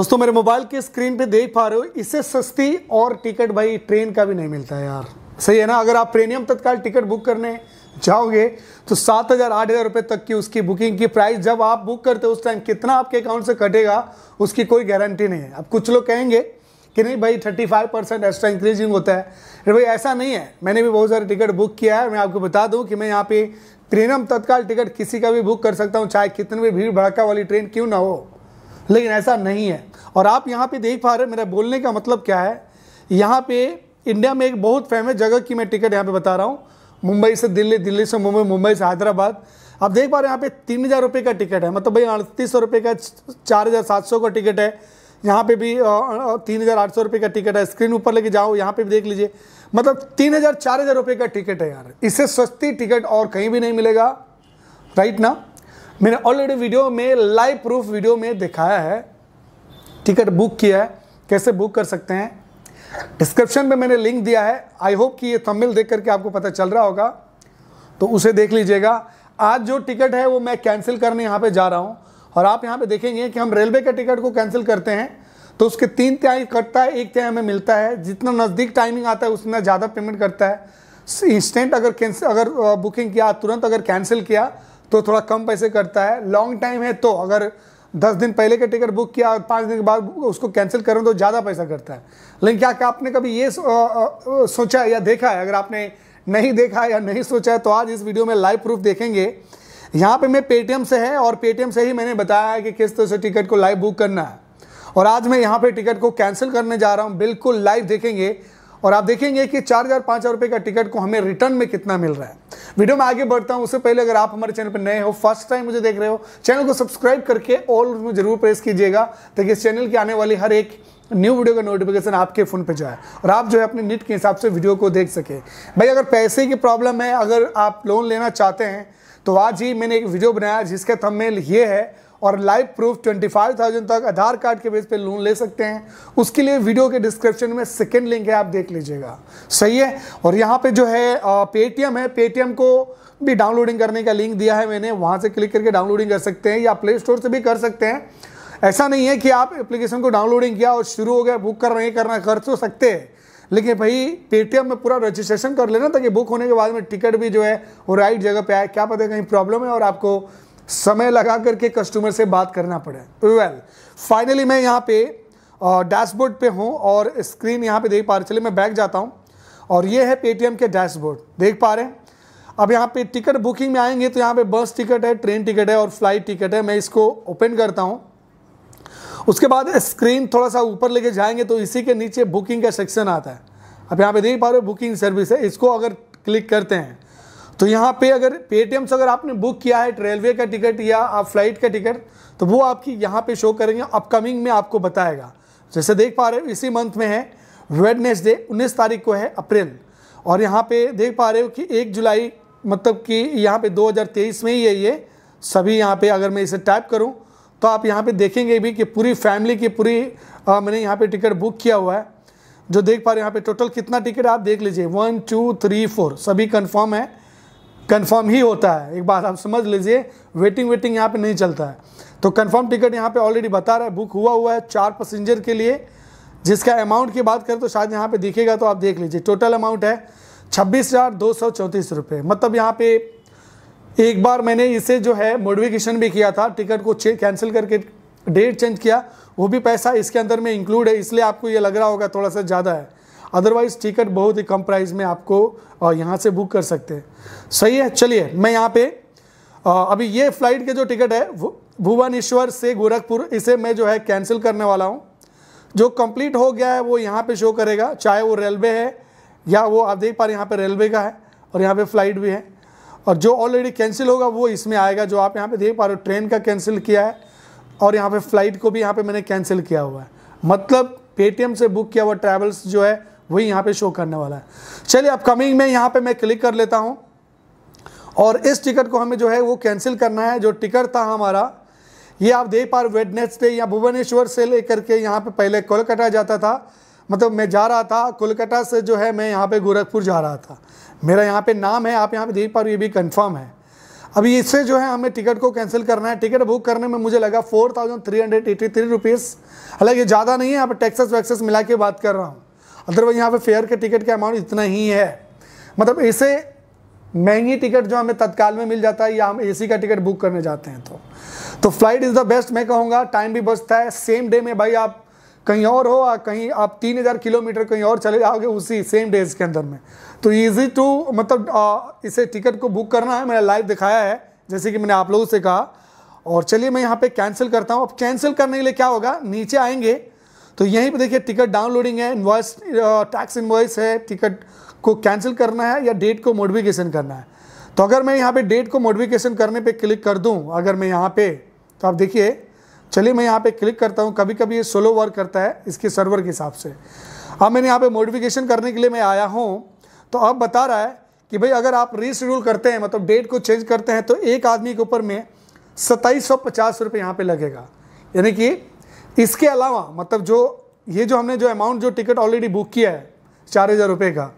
दोस्तों मेरे मोबाइल की स्क्रीन पे देख पा रहे हो इससे सस्ती और टिकट भाई ट्रेन का भी नहीं मिलता है यार सही है ना अगर आप प्रीमियम तत्काल टिकट बुक करने जाओगे तो सात हज़ार आठ हज़ार रुपये तक की उसकी बुकिंग की प्राइस जब आप बुक करते हो उस टाइम कितना आपके अकाउंट से कटेगा उसकी कोई गारंटी नहीं है अब कुछ लोग कहेंगे कि नहीं भाई thirty five percent extra increasing होता है अरे भाई ऐसा नहीं है मैंने भी बहुत सारे टिकट बुक किया है मैं आपको बता दूं कि मैं यहाँ पे प्रीमियम तत्काल टिकट किसी का भी बुक कर सकता हूँ चाहे कितनी भी भीड़ भड़का वाली ट्रेन क्यों ना हो लेकिन ऐसा नहीं है और आप यहाँ पे देख पा रहे मेरा बोलने का मतलब क्या है यहाँ पे इंडिया में एक बहुत फेमस जगह की मैं टिकट यहाँ पे बता रहा हूँ मुंबई से दिल्ली दिल्ली से मुंबई मुंबई से हैदराबाद आप देख पा रहे हैं यहाँ पे तीन हज़ार रुपये का टिकट है मतलब भाई अड़तीस सौ रुपये का चार हज़ार सात सौ का टिकट है यहाँ पे भी तीन हज़ार आठ सौ रुपये का टिकट है स्क्रीन ऊपर लेके जाओ यहाँ पे भी देख लीजिए मतलब तीन हज़ार चार हज़ार रुपये का टिकट है यार इससे सस्ती टिकट और कहीं भी नहीं मिलेगा राइट ना मैंने ऑलरेडी वीडियो में लाइव प्रूफ वीडियो में दिखाया है टिकट बुक किया है कैसे बुक कर सकते हैं डिस्क्रिप्शन में मैंने लिंक दिया है आई होप कि ये थंबनेल देख करके आपको पता चल रहा होगा तो उसे देख लीजिएगा आज जो टिकट है वो मैं कैंसिल करने यहाँ पे जा रहा हूँ और आप यहाँ पे देखेंगे कि हम रेलवे का टिकट को कैंसिल करते हैं तो उसके तीन त्याई कटता है एक त्याई हमें मिलता है जितना नज़दीक टाइमिंग आता है उतना ज़्यादा पेमेंट करता है इंस्टेंट अगर कैंसिल अगर बुकिंग किया तुरंत अगर कैंसिल किया तो थोड़ा कम पैसे करता है लॉन्ग टाइम है तो अगर दस दिन पहले का टिकट बुक किया और पाँच दिन के बाद उसको कैंसिल करें तो ज़्यादा पैसा करता है लेकिन क्या क्या आपने कभी ये सोचा या देखा है अगर आपने नहीं देखा या नहीं सोचा है तो आज इस वीडियो में लाइव प्रूफ देखेंगे यहाँ पे मैं पेटीएम से है और पेटीएम से ही मैंने बताया है कि किस तरह से टिकट को लाइव बुक करना है और आज मैं यहाँ पे टिकट को कैंसिल करने जा रहा हूँ बिल्कुल लाइव देखेंगे और आप देखेंगे कि चार हज़ार पाँच हज़ार रुपये का टिकट को हमें रिटर्न में कितना मिल रहा है वीडियो में आगे बढ़ता हूँ उससे पहले अगर आप हमारे चैनल पर नए हो फर्स्ट टाइम मुझे देख रहे हो चैनल को सब्सक्राइब करके ऑल में जरूर प्रेस कीजिएगा ताकि इस चैनल की आने वाली हर एक न्यू वीडियो का नोटिफिकेशन आपके फ़ोन पे जाए और आप जो है अपने नीट के हिसाब से वीडियो को देख सके भाई अगर पैसे की प्रॉब्लम है अगर आप लोन लेना चाहते हैं तो आज ही मैंने एक वीडियो बनाया जिसका थंबनेल ये है और लाइव प्रूफ 25,000 तक आधार कार्ड के बेस पे लोन ले सकते हैं उसके लिए वीडियो के डिस्क्रिप्शन में सेकेंड लिंक है आप देख लीजिएगा सही है और यहाँ पे जो है पेटीएम है पेटीएम को भी डाउनलोडिंग करने का लिंक दिया है मैंने वहाँ से क्लिक करके डाउनलोडिंग कर सकते हैं या प्ले स्टोर से भी कर सकते हैं ऐसा नहीं है कि आप एप्लीकेशन को डाउनलोडिंग किया और शुरू हो गया बुक कर रहे करना कर तो सकते हैं लेकिन भाई पेटीएम में पूरा रजिस्ट्रेशन कर लेना ताकि बुक होने के बाद में टिकट भी जो है वो राइट जगह पे आए क्या पता कहीं प्रॉब्लम है और आपको समय लगा करके कस्टमर से बात करना पड़े वेल well, फाइनली मैं यहाँ पे डैशबोर्ड पे हूँ और स्क्रीन यहाँ पे देख पा रहे चलिए मैं बैक जाता हूँ और ये है पेटीएम के डैशबोर्ड देख पा रहे हैं अब यहाँ पे टिकट बुकिंग में आएंगे तो यहाँ पे बस टिकट है ट्रेन टिकट है और फ्लाइट टिकट है मैं इसको ओपन करता हूँ उसके बाद स्क्रीन थोड़ा सा ऊपर लेके जाएंगे तो इसी के नीचे बुकिंग का सेक्शन आता है अब यहाँ पे देख पा रहे हो बुकिंग सर्विस है इसको अगर क्लिक करते हैं तो यहाँ पे अगर पेटीएम से अगर आपने बुक किया है रेलवे का टिकट या आप फ्लाइट का टिकट तो वो आपकी यहाँ पे शो करेंगे अपकमिंग में आपको बताएगा जैसे देख पा रहे हो इसी मंथ में है वेडनेसडे उन्नीस तारीख को है अप्रैल और यहाँ पे देख पा रहे हो कि एक जुलाई मतलब कि यहाँ पे 2023 में ही है ये सभी यहाँ पे अगर मैं इसे टाइप करूँ तो आप यहाँ पे देखेंगे भी कि पूरी फैमिली की पूरी आ, मैंने यहाँ पे टिकट बुक किया हुआ है जो देख पा रहे हो यहाँ पे टोटल कितना टिकट आप देख लीजिए वन टू थ्री फोर सभी कन्फर्म है कंफर्म ही होता है एक बात आप समझ लीजिए वेटिंग वेटिंग यहाँ पे नहीं चलता है तो कंफर्म टिकट यहाँ पे ऑलरेडी बता रहा है बुक हुआ हुआ है चार पैसेंजर के लिए जिसका अमाउंट की बात करें तो शायद यहाँ पे दिखेगा तो आप देख लीजिए टोटल अमाउंट है छब्बीस हज़ार दो सौ चौंतीस रुपये मतलब यहाँ पे एक बार मैंने इसे जो है मोडिफिकेशन भी किया था टिकट को कैंसिल करके डेट चेंज किया वो भी पैसा इसके अंदर में इंक्लूड है इसलिए आपको ये लग रहा होगा थोड़ा सा ज़्यादा है अदरवाइज टिकट बहुत ही कम प्राइस में आपको यहाँ से बुक कर सकते हैं सही है चलिए मैं यहाँ पे अभी ये फ्लाइट के जो टिकट है भुवनेश्वर से गोरखपुर इसे मैं जो है कैंसिल करने वाला हूँ जो कंप्लीट हो गया है वो यहाँ पे शो करेगा चाहे वो रेलवे है या वो आप देख पा रहे यहाँ पे रेलवे का है और यहाँ पे फ्लाइट भी है और जो ऑलरेडी कैंसिल होगा वो इसमें आएगा जो आप यहाँ पे देख पा रहे हो ट्रेन का कैंसिल किया है और यहाँ पे फ्लाइट को भी यहाँ पे मैंने कैंसिल किया हुआ है मतलब पेटीएम से बुक किया हुआ ट्रैवल्स जो है वही यहाँ पे शो करने वाला है चलिए अपकमिंग में यहाँ पे मैं क्लिक कर लेता हूँ और इस टिकट को हमें जो है वो कैंसिल करना है जो टिकट था हमारा ये आप देख पा रहे वेडनेसडे या भुवनेश्वर से लेकर के यहाँ पे पहले कोलकाता जाता था मतलब मैं जा रहा था कोलकाता से जो है मैं यहाँ पे गोरखपुर जा रहा था मेरा यहाँ पे नाम है आप यहाँ पे देख पा रहे ये भी कंफर्म है अभी इससे जो है हमें टिकट को कैंसिल करना है टिकट बुक करने में मुझे लगा four thousand three hundred eighty three rupees हालांकि ज़्यादा नहीं है आप टैक्सेस वैक्सेस मिला के बात कर रहा हूँ अदरवाइज यहाँ पे फेयर के टिकट का अमाउंट इतना ही है मतलब इसे महंगी टिकट जो हमें तत्काल में मिल जाता है या हम एसी का टिकट बुक करने जाते हैं तो तो फ्लाइट इज़ द बेस्ट मैं कहूँगा टाइम भी बचता है सेम डे में भाई आप कहीं और हो या कहीं आप तीन हज़ार किलोमीटर कहीं और चले जाओगे उसी सेम डेज के अंदर में तो ईजी टू मतलब आ, इसे टिकट को बुक करना है मैंने लाइव दिखाया है जैसे कि मैंने आप लोगों से कहा और चलिए मैं यहाँ पे कैंसिल करता हूँ अब कैंसिल करने के लिए क्या होगा नीचे आएंगे तो यहीं पे देखिए टिकट डाउनलोडिंग है इन्वॉइस टैक्स इन्वॉइस है टिकट को कैंसिल करना है या डेट को मोडिफिकेशन करना है तो अगर मैं यहाँ पे डेट को मोडिफिकेशन करने पे क्लिक कर दूँ अगर मैं यहाँ पे तो आप देखिए चलिए मैं यहाँ पे क्लिक करता हूँ कभी कभी ये सोलो वर्क करता है इसके सर्वर के हिसाब से अब मैंने यहाँ पे मोडिफिकेशन करने के लिए मैं आया हूँ तो अब बता रहा है कि भाई अगर आप रीशेड्यूल करते हैं मतलब डेट को चेंज करते हैं तो एक आदमी के ऊपर में सत्ताईस सौ पचास रुपये यहाँ पर लगेगा यानी कि इसके अलावा मतलब जो ये जो हमने जो अमाउंट जो टिकट ऑलरेडी बुक किया है चार हज़ार रुपये का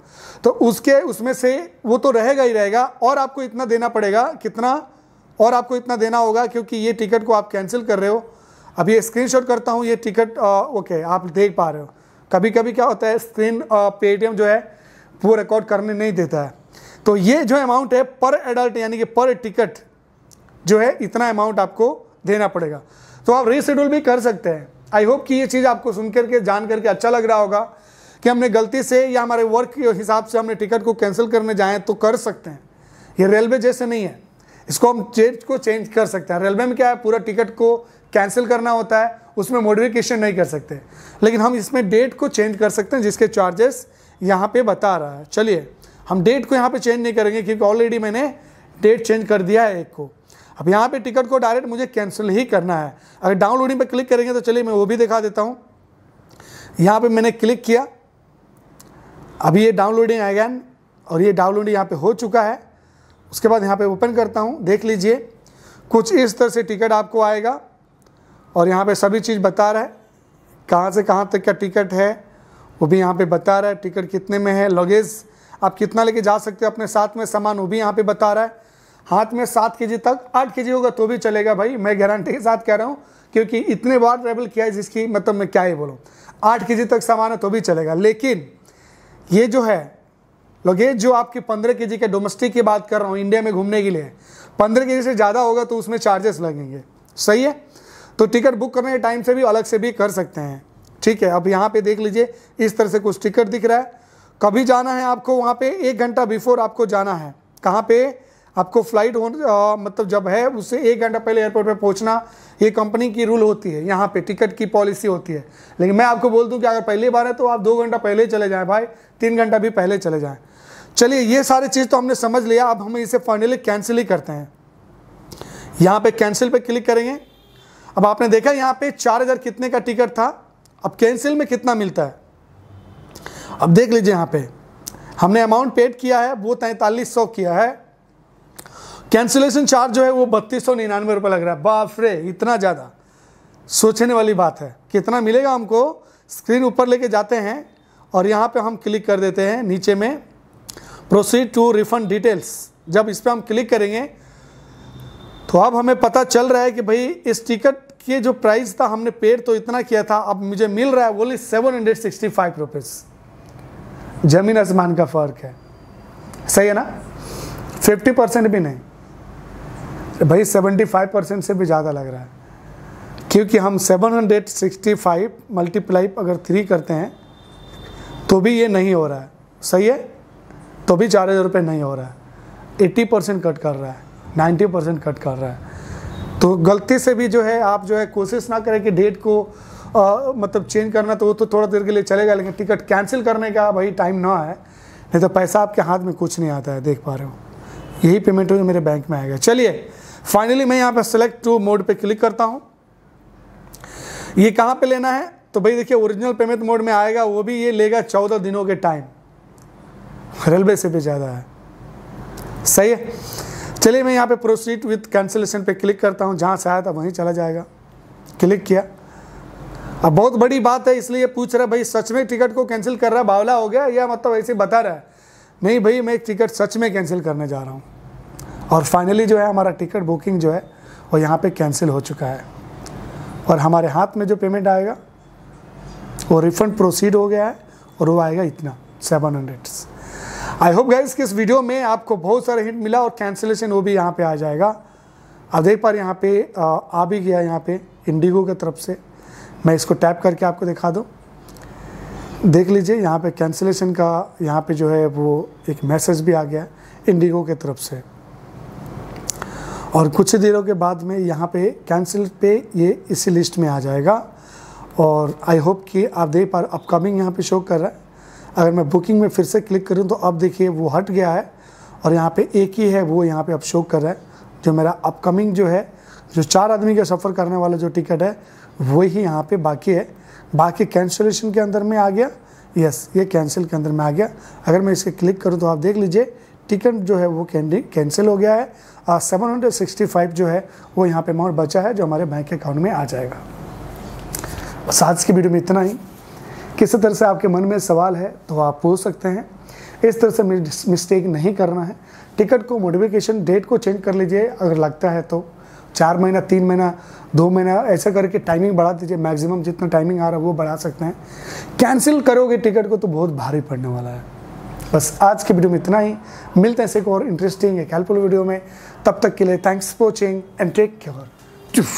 तो उसके उसमें से वो तो रहेगा ही रहेगा और आपको इतना देना पड़ेगा कितना और आपको इतना देना होगा क्योंकि ये टिकट को आप कैंसिल कर रहे हो अभी स्क्रीन स्क्रीनशॉट करता हूँ ये टिकट ओके आप देख पा रहे हो कभी कभी क्या होता है स्क्रीन पेटीएम जो है वो रिकॉर्ड करने नहीं देता है तो ये जो अमाउंट है पर एडल्ट यानी कि पर टिकट जो है इतना अमाउंट आपको देना पड़ेगा तो आप रीशेड्यूल भी कर सकते हैं आई होप कि ये चीज़ आपको सुन करके जान करके अच्छा लग रहा होगा कि हमने गलती से या हमारे वर्क के हिसाब से हमने टिकट को कैंसिल करने जाए तो कर सकते हैं ये रेलवे जैसे नहीं है इसको हम चेंज को चेंज कर सकते हैं रेलवे में क्या है पूरा टिकट को कैंसिल करना होता है उसमें मॉडिफिकेशन नहीं कर सकते लेकिन हम इसमें डेट को चेंज कर सकते हैं जिसके चार्जेस यहाँ पे बता रहा है चलिए हम डेट को यहाँ पे चेंज नहीं करेंगे क्योंकि ऑलरेडी मैंने डेट चेंज कर दिया है एक को अब यहाँ पे टिकट को डायरेक्ट मुझे कैंसिल ही करना है अगर डाउनलोडिंग पर क्लिक करेंगे तो चलिए मैं वो भी दिखा देता हूँ यहाँ पे मैंने क्लिक किया अभी ये डाउनलोडिंग आएगा और ये डाउनलोडिंग यहाँ पे हो चुका है उसके बाद यहाँ पे ओपन करता हूँ देख लीजिए कुछ इस तरह से टिकट आपको आएगा और यहाँ पर सभी चीज़ बता रहा है कहाँ से कहाँ तक का टिकट है वो भी यहाँ पर बता रहा है टिकट कितने में है लगेज आप कितना लेके जा सकते हो अपने साथ में सामान वो भी यहाँ पर बता रहा है हाथ में सात के तक आठ के होगा तो भी चलेगा भाई मैं गारंटी के साथ कह रहा हूँ क्योंकि इतने बार ट्रेवल किया है जिसकी मतलब मैं क्या ही बोलूँ आठ के तक सामान है तो भी चलेगा लेकिन ये जो है लगेज जो आपके पंद्रह के के डोमेस्टिक की बात कर रहा हूँ इंडिया में घूमने के लिए पंद्रह के से ज़्यादा होगा तो उसमें चार्जेस लगेंगे सही है तो टिकट बुक करने के टाइम से भी अलग से भी कर सकते हैं ठीक है अब यहाँ पे देख लीजिए इस तरह से कुछ टिकट दिख रहा है कभी जाना है आपको वहाँ पे एक घंटा बिफोर आपको जाना है कहाँ पे आपको फ्लाइट हो मतलब जब है उससे एक घंटा पहले एयरपोर्ट पर पहुंचना ये कंपनी की रूल होती है यहाँ पे टिकट की पॉलिसी होती है लेकिन मैं आपको बोल दूँ कि अगर पहली बार है तो आप दो घंटा पहले चले जाएँ भाई तीन घंटा भी पहले चले जाएँ चलिए ये सारे चीज़ तो हमने समझ लिया अब हम इसे फाइनली कैंसिल ही करते हैं यहाँ पे कैंसिल पे क्लिक करेंगे अब आपने देखा यहाँ पे चार हज़ार कितने का टिकट था अब कैंसिल में कितना मिलता है अब देख लीजिए यहाँ पे हमने अमाउंट पेड किया है वो तैंतालीस सौ किया है कैंसिलेशन चार्ज जो है वो बत्तीस सौ निन्यानवे रुपये लग रहा है बाप रे इतना ज़्यादा सोचने वाली बात है कितना मिलेगा हमको स्क्रीन ऊपर लेके जाते हैं और यहाँ पे हम क्लिक कर देते हैं नीचे में प्रोसीड टू रिफंड डिटेल्स जब इस पर हम क्लिक करेंगे तो अब हमें पता चल रहा है कि भाई इस टिकट के जो प्राइस था हमने पेड तो इतना किया था अब मुझे मिल रहा है बोली seven hundred sixty five rupees जमीन आसमान का फ़र्क है सही है ना फिफ्टी परसेंट भी नहीं भाई 75 परसेंट से भी ज़्यादा लग रहा है क्योंकि हम 765 मल्टीप्लाई अगर थ्री करते हैं तो भी ये नहीं हो रहा है सही है तो भी चार हज़ार रुपये नहीं हो रहा है एट्टी परसेंट कट कर रहा है नाइन्टी परसेंट कट कर रहा है तो गलती से भी जो है आप जो है कोशिश ना करें कि डेट को आ, मतलब चेंज करना तो वो तो थोड़ा देर के लिए चलेगा लेकिन टिकट कैंसिल करने का भाई टाइम ना है नहीं तो पैसा आपके हाथ में कुछ नहीं आता है देख पा रहे हो यही पेमेंट हो मेरे बैंक में आएगा चलिए फाइनली मैं यहाँ पर सेलेक्ट टू मोड पे क्लिक करता हूँ ये कहाँ पे लेना है तो भाई देखिए ओरिजिनल पेमेंट मोड में आएगा वो भी ये लेगा चौदह दिनों के टाइम रेलवे से भी ज़्यादा है सही है चलिए मैं यहाँ पे प्रोसीड विथ कैंसिलेशन पे क्लिक करता हूँ जहाँ से आया था वहीं चला जाएगा क्लिक किया अब बहुत बड़ी बात है इसलिए पूछ रहा भाई सच में टिकट को कैंसिल कर रहा बावला हो गया या मतलब ऐसे बता रहा है नहीं भाई मैं एक टिकट सच में कैंसिल करने जा रहा हूँ और फाइनली जो है हमारा टिकट बुकिंग जो है वो यहाँ पे कैंसिल हो चुका है और हमारे हाथ में जो पेमेंट आएगा वो रिफंड प्रोसीड हो गया है और वो आएगा इतना seven hundred I hope guys कि इस वीडियो में आपको बहुत सारे हिंट मिला और कैंसिलेशन वो भी यहाँ पे आ जाएगा अब देख पा रहे यहाँ पे आ भी गया यहाँ पे इंडिगो की तरफ से मैं इसको टैप करके आपको दिखा दूँ देख लीजिए यहाँ पे कैंसिलेशन का यहाँ पे जो है वो एक मैसेज भी आ गया इंडिगो की तरफ से और कुछ देरों के बाद में यहाँ पे कैंसिल पे ये इसी लिस्ट में आ जाएगा और आई होप कि आप देख पा अपकमिंग यहाँ पे शो कर रहा है अगर मैं बुकिंग में फिर से क्लिक करूँ तो अब देखिए वो हट गया है और यहाँ पे एक ही है वो यहाँ पे अब शो कर रहा है जो मेरा अपकमिंग जो है जो चार आदमी का सफ़र करने वाला जो टिकट है वही यहाँ पर बाकी है बाकी कैंसिलेशन के अंदर में आ गया यस ये कैंसिल के अंदर में आ गया अगर मैं इसे क्लिक करूँ तो आप देख लीजिए टिकट जो है वो कैंडी कैंसिल हो गया है सेवन हंड्रेड सिक्सटी फाइव जो है वो यहाँ पे अमाउंट बचा है जो हमारे बैंक अकाउंट में आ जाएगा बस आज की वीडियो में इतना ही किसी तरह से आपके मन में सवाल है तो आप पूछ सकते हैं इस तरह से मिस्टेक नहीं करना है टिकट को मोडिफिकेशन डेट को चेंज कर लीजिए अगर लगता है तो चार महीना तीन महीना दो महीना ऐसा करके टाइमिंग बढ़ा दीजिए मैक्सिमम जितना टाइमिंग आ रहा है वो बढ़ा सकते हैं कैंसिल करोगे टिकट को तो बहुत भारी पड़ने वाला है बस आज के वीडियो में इतना ही मिलते हैं ऐसे एक और इंटरेस्टिंग एक हेल्पफुल वीडियो में तब तक के लिए thanks for watching and take care